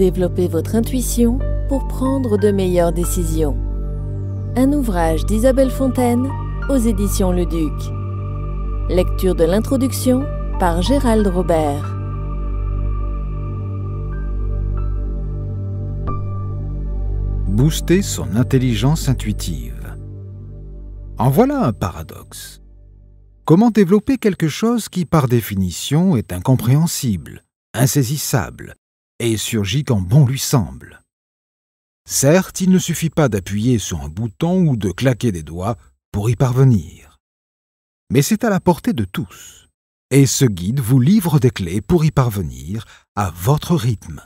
Développer votre intuition pour prendre de meilleures décisions. Un ouvrage d'Isabelle Fontaine aux éditions Le Duc. Lecture de l'introduction par Gérald Robert. Booster son intelligence intuitive. En voilà un paradoxe. Comment développer quelque chose qui par définition est incompréhensible, insaisissable, et surgit quand bon lui semble. Certes, il ne suffit pas d'appuyer sur un bouton ou de claquer des doigts pour y parvenir. Mais c'est à la portée de tous, et ce guide vous livre des clés pour y parvenir à votre rythme.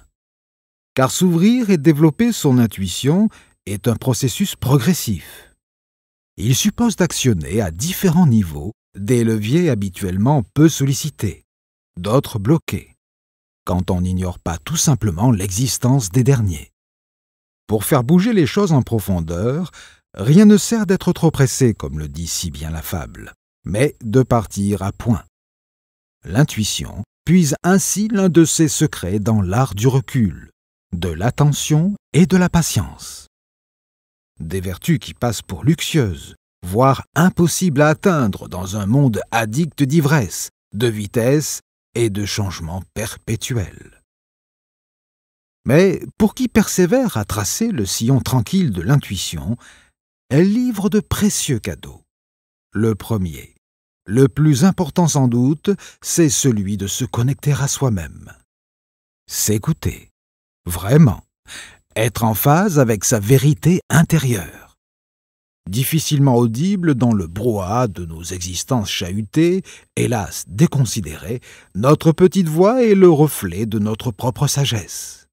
Car s'ouvrir et développer son intuition est un processus progressif. Il suppose d'actionner à différents niveaux des leviers habituellement peu sollicités, d'autres bloqués quand on n'ignore pas tout simplement l'existence des derniers. Pour faire bouger les choses en profondeur, rien ne sert d'être trop pressé, comme le dit si bien la fable, mais de partir à point. L'intuition puise ainsi l'un de ses secrets dans l'art du recul, de l'attention et de la patience. Des vertus qui passent pour luxueuses, voire impossibles à atteindre dans un monde addict d'ivresse, de vitesse et de changement perpétuel. Mais pour qui persévère à tracer le sillon tranquille de l'intuition, elle livre de précieux cadeaux. Le premier, le plus important sans doute, c'est celui de se connecter à soi-même. S'écouter, vraiment, être en phase avec sa vérité intérieure difficilement audible dans le brouhaha de nos existences chahutées, hélas déconsidérées, notre petite voix est le reflet de notre propre sagesse.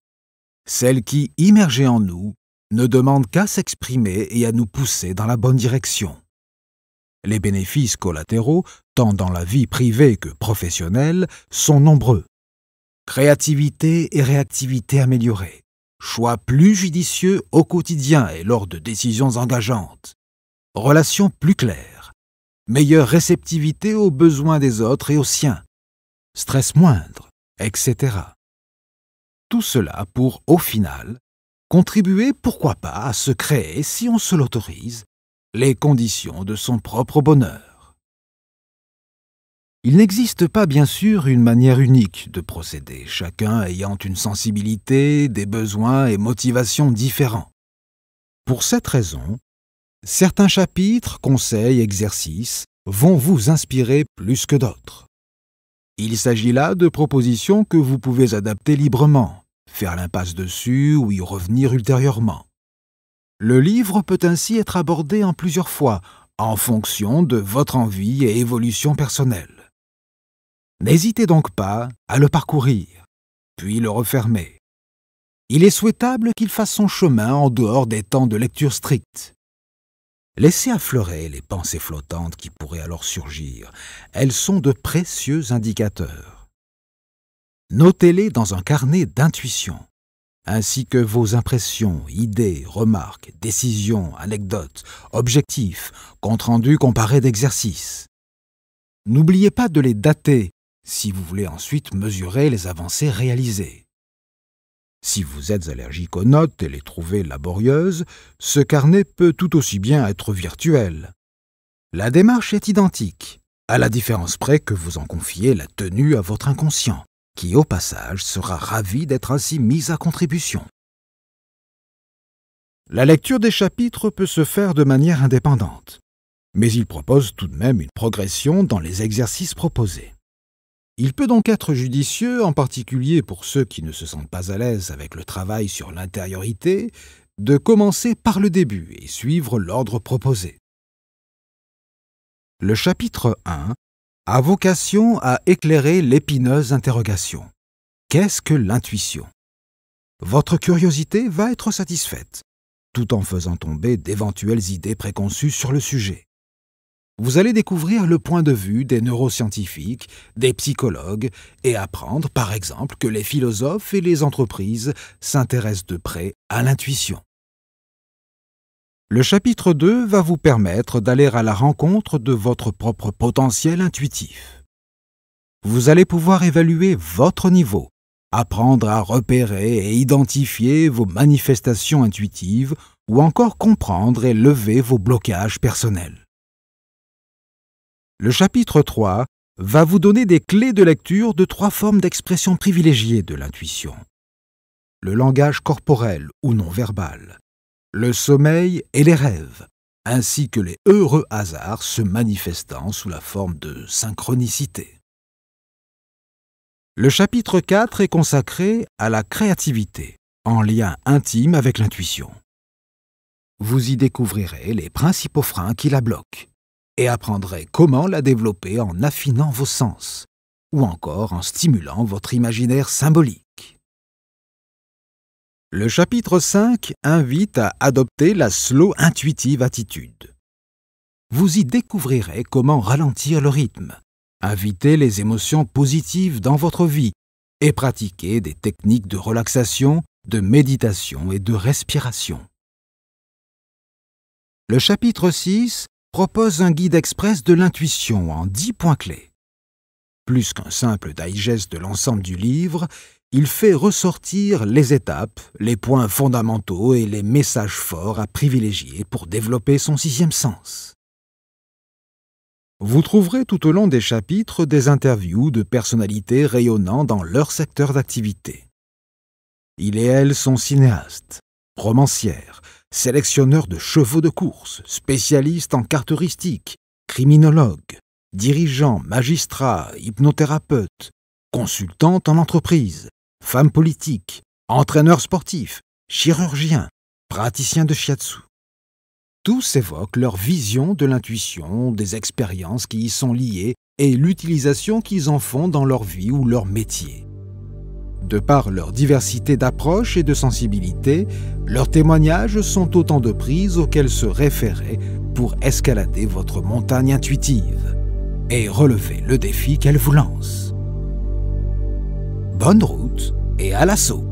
Celle qui, immergée en nous, ne demande qu'à s'exprimer et à nous pousser dans la bonne direction. Les bénéfices collatéraux, tant dans la vie privée que professionnelle, sont nombreux. Créativité et réactivité améliorées, choix plus judicieux au quotidien et lors de décisions engageantes, relations plus claires, meilleure réceptivité aux besoins des autres et aux siens, stress moindre, etc. Tout cela pour, au final, contribuer, pourquoi pas, à se créer, si on se l'autorise, les conditions de son propre bonheur. Il n'existe pas bien sûr une manière unique de procéder, chacun ayant une sensibilité, des besoins et motivations différents. Pour cette raison, certains chapitres, conseils, exercices vont vous inspirer plus que d'autres. Il s'agit là de propositions que vous pouvez adapter librement, faire l'impasse dessus ou y revenir ultérieurement. Le livre peut ainsi être abordé en plusieurs fois, en fonction de votre envie et évolution personnelle. N'hésitez donc pas à le parcourir, puis le refermer. Il est souhaitable qu'il fasse son chemin en dehors des temps de lecture strictes. Laissez affleurer les pensées flottantes qui pourraient alors surgir. Elles sont de précieux indicateurs. Notez-les dans un carnet d'intuition, ainsi que vos impressions, idées, remarques, décisions, anecdotes, objectifs, compte rendus comparés d'exercices. N'oubliez pas de les dater si vous voulez ensuite mesurer les avancées réalisées. Si vous êtes allergique aux notes et les trouvez laborieuses, ce carnet peut tout aussi bien être virtuel. La démarche est identique, à la différence près que vous en confiez la tenue à votre inconscient, qui au passage sera ravi d'être ainsi mis à contribution. La lecture des chapitres peut se faire de manière indépendante, mais il propose tout de même une progression dans les exercices proposés. Il peut donc être judicieux, en particulier pour ceux qui ne se sentent pas à l'aise avec le travail sur l'intériorité, de commencer par le début et suivre l'ordre proposé. Le chapitre 1 a vocation à éclairer l'épineuse interrogation. Qu'est-ce que l'intuition Votre curiosité va être satisfaite, tout en faisant tomber d'éventuelles idées préconçues sur le sujet vous allez découvrir le point de vue des neuroscientifiques, des psychologues, et apprendre par exemple que les philosophes et les entreprises s'intéressent de près à l'intuition. Le chapitre 2 va vous permettre d'aller à la rencontre de votre propre potentiel intuitif. Vous allez pouvoir évaluer votre niveau, apprendre à repérer et identifier vos manifestations intuitives ou encore comprendre et lever vos blocages personnels. Le chapitre 3 va vous donner des clés de lecture de trois formes d'expression privilégiées de l'intuition. Le langage corporel ou non verbal, le sommeil et les rêves, ainsi que les heureux hasards se manifestant sous la forme de synchronicité. Le chapitre 4 est consacré à la créativité, en lien intime avec l'intuition. Vous y découvrirez les principaux freins qui la bloquent et apprendrez comment la développer en affinant vos sens ou encore en stimulant votre imaginaire symbolique. Le chapitre 5 invite à adopter la slow intuitive attitude. Vous y découvrirez comment ralentir le rythme, inviter les émotions positives dans votre vie et pratiquer des techniques de relaxation, de méditation et de respiration. Le chapitre 6 propose un guide express de l'intuition en 10 points clés. Plus qu'un simple digest de l'ensemble du livre, il fait ressortir les étapes, les points fondamentaux et les messages forts à privilégier pour développer son sixième sens. Vous trouverez tout au long des chapitres des interviews de personnalités rayonnant dans leur secteur d'activité. Il et elle sont cinéastes, romancière, sélectionneur de chevaux de course, spécialiste en carte criminologue, dirigeant, magistrat, hypnothérapeute, consultante en entreprise, femme politique, entraîneur sportif, chirurgien, praticien de shiatsu. Tous évoquent leur vision de l'intuition, des expériences qui y sont liées et l'utilisation qu'ils en font dans leur vie ou leur métier. De par leur diversité d'approches et de sensibilités, leurs témoignages sont autant de prises auxquelles se référer pour escalader votre montagne intuitive et relever le défi qu'elle vous lance. Bonne route et à l'assaut